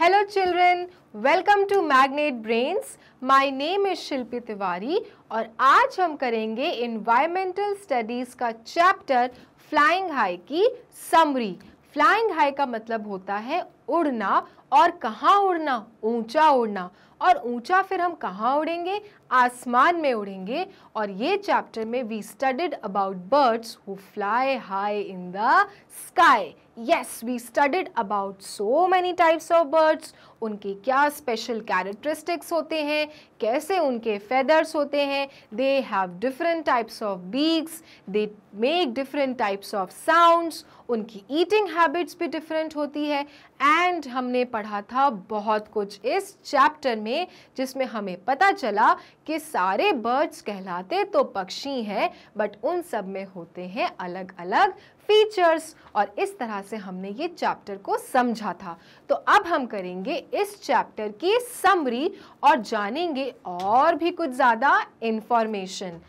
Hello children welcome to Magnet Brains my name is Shilpi Tiwari और आज हम करेंगे इन्वायरमेंटल स्टडीज का चैप्टर फ्लाइंग हाई की समरी फ्लाइंग हाई का मतलब होता है उड़ना और कहाँ उड़ना ऊंचा उड़ना और ऊंचा फिर हम कहाँ उड़ेंगे आसमान में उड़ेंगे और ये चैप्टर में we studied about birds who fly high in the sky yes we studied about so many types of birds उनके क्या स्पेशल कैरेक्टरिस्टिक्स होते हैं कैसे उनके फेदर्स होते हैं they have different types of beaks they make different types of sounds उनकी eating habits भी डिफरेंट होती है एंड हमने पढ़ा था बहुत कुछ इस चैप्टर में जिसमें हमें पता चला कि सारे बर्ड्स कहलाते तो पक्षी हैं बट उन सब में होते हैं अलग अलग फीचर्स और इस तरह से हमने ये चैप्टर को समझा था तो अब हम करेंगे इस चैप्टर की समरी और जानेंगे और भी कुछ ज़्यादा information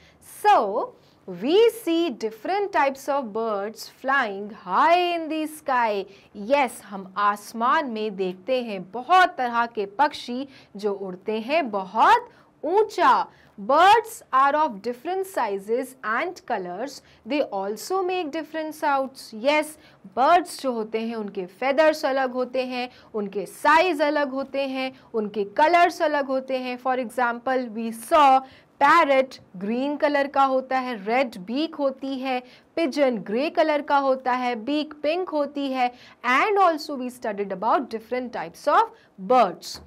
so so, we see different types of birds flying high in the sky. Yes, हम आसमान में देखते हैं बहुत तरह के पक्षी जो उड़ते हैं बहुत ऊंचा Birds are of different sizes and colors. They also make different sounds. Yes, birds जो होते हैं उनके feathers अलग होते हैं उनके size अलग होते हैं उनके colors अलग होते हैं For example, we saw parrot green colour का होता है रेड बीक होती है पिजन ग्रे कलर का होता है बीक पिंक होती है and also we studied about different types of birds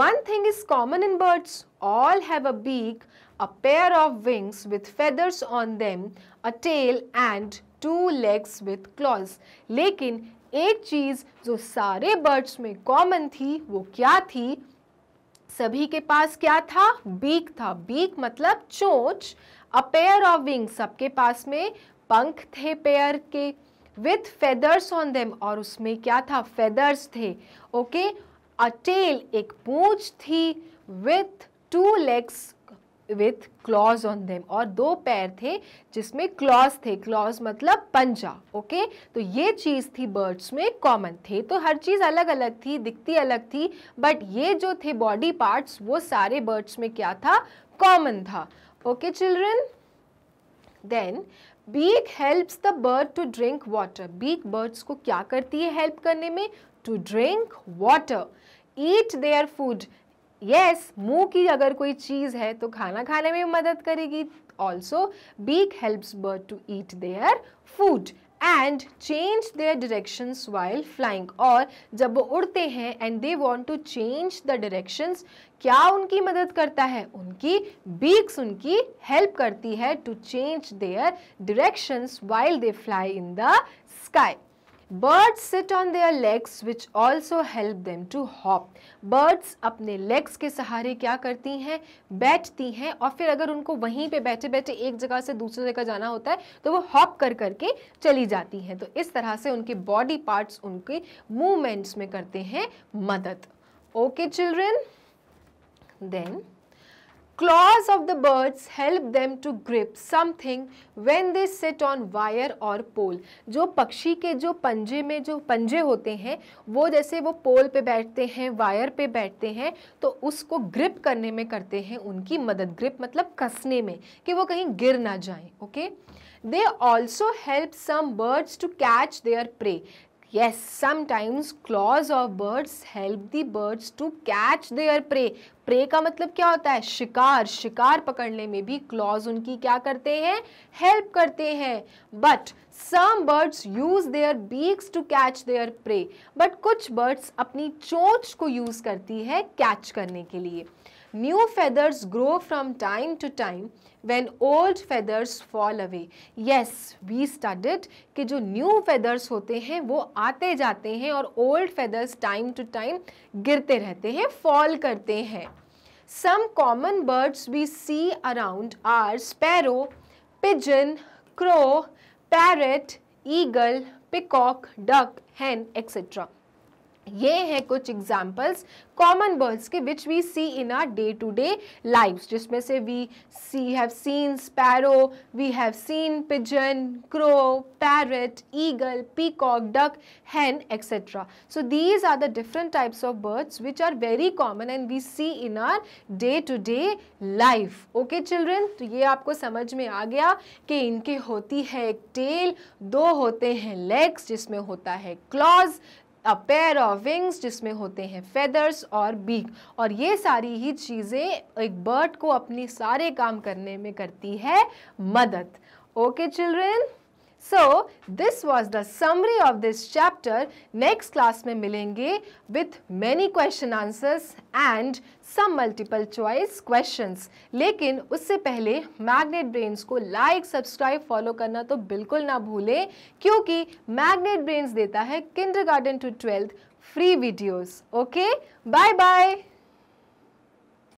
one thing is common in birds all have a beak a pair of wings with feathers on them a tail and two legs with claws लेकिन एक चीज़ जो सारे birds में common थी वो क्या थी सभी के पास क्या था बीक था बीक मतलब चोंच अ पेयर ऑफ विंग सबके पास में पंख थे पेयर के विथ फेदर्स ऑन देम और उसमें क्या था फेदर्स थे ओके अ टेल एक पूंछ थी with two legs with claws on them और दो पैर थे जिसमें क्लॉज थे क्लॉज मतलब पंजा ओके तो ये चीज़ थी बर्ड्स में कॉमन थे तो हर चीज़ अलग अलग थी दिखती अलग थी बट ये जो थे बॉडी पार्ट्स वो सारे बर्ड्स में क्या था कॉमन था okay children then beak helps the bird to drink water beak birds को क्या करती है हेल्प करने में to drink water eat their food yes मुंह की अगर कोई चीज़ है तो खाना खाने में मदद करेगी also beak helps bird to eat their food and change their directions while flying और जब वो उड़ते हैं and they want to change the directions क्या उनकी मदद करता है उनकी बीक्स उनकी हेल्प करती है to change their directions while they fly in the sky birds sit on their legs which also help them to hop birds अपने लेग्स के सहारे क्या करती हैं बैठती हैं और फिर अगर उनको वहीं पे बैठे बैठे एक जगह से दूसरी जगह जाना होता है तो वो हॉप कर करके चली जाती हैं तो इस तरह से उनके बॉडी पार्ट्स उनके मूवमेंट्स में करते हैं मदद okay children then Claws of the birds help them to grip something when they sit on wire or pole. जो पक्षी के जो पंजे में जो पंजे होते हैं वो जैसे वो पोल पे बैठते हैं वायर पे बैठते हैं तो उसको ग्रिप करने में करते हैं उनकी मदद ग्रिप मतलब कसने में कि वो कहीं गिर ना जाए okay they also help some birds to catch their prey Yes, sometimes claws of birds help the birds to catch their prey. Prey का मतलब क्या होता है शिकार शिकार पकड़ने में भी क्लॉज उनकी क्या करते हैं हेल्प करते हैं but some birds use their beaks to catch their prey but कुछ बर्ड्स अपनी चोंच को यूज करती है कैच करने के लिए new feathers grow from time to time when old feathers fall away yes we studied कि जो न्यू फेदर्स होते हैं वो आते जाते हैं और old feathers time to time गिरते रहते हैं फॉल करते हैं some common birds we see around are sparrow pigeon crow parrot eagle peacock duck hen etcetera ये हैं कुछ एग्जाम्पल्स कॉमन वर्ड्स के which we see in our day to day life जिसमें से we see have seen sparrow we have seen pigeon crow parrot eagle peacock duck hen etcetera so these are the different types of birds which are very common and we see in our day to day life okay children तो ये आपको समझ में आ गया कि इनके होती है एक टेल दो होते हैं लेग्स जिसमें होता है claws a pair of wings जिसमें होते हैं फेदर्स और बीक और ये सारी ही चीज़ें एक बर्ड को अपने सारे काम करने में करती है मदद okay children so this was the summary of this chapter next class में मिलेंगे with many question answers and some multiple choice question लेकिन उससे पहले मैग्नेट ब्रेन्स को लाइक सब्सक्राइब फॉलो करना तो बिल्कुल ना भूलें क्योंकि मैग्नेट ब्रेन्स देता है garden to twelfth free videos okay bye bye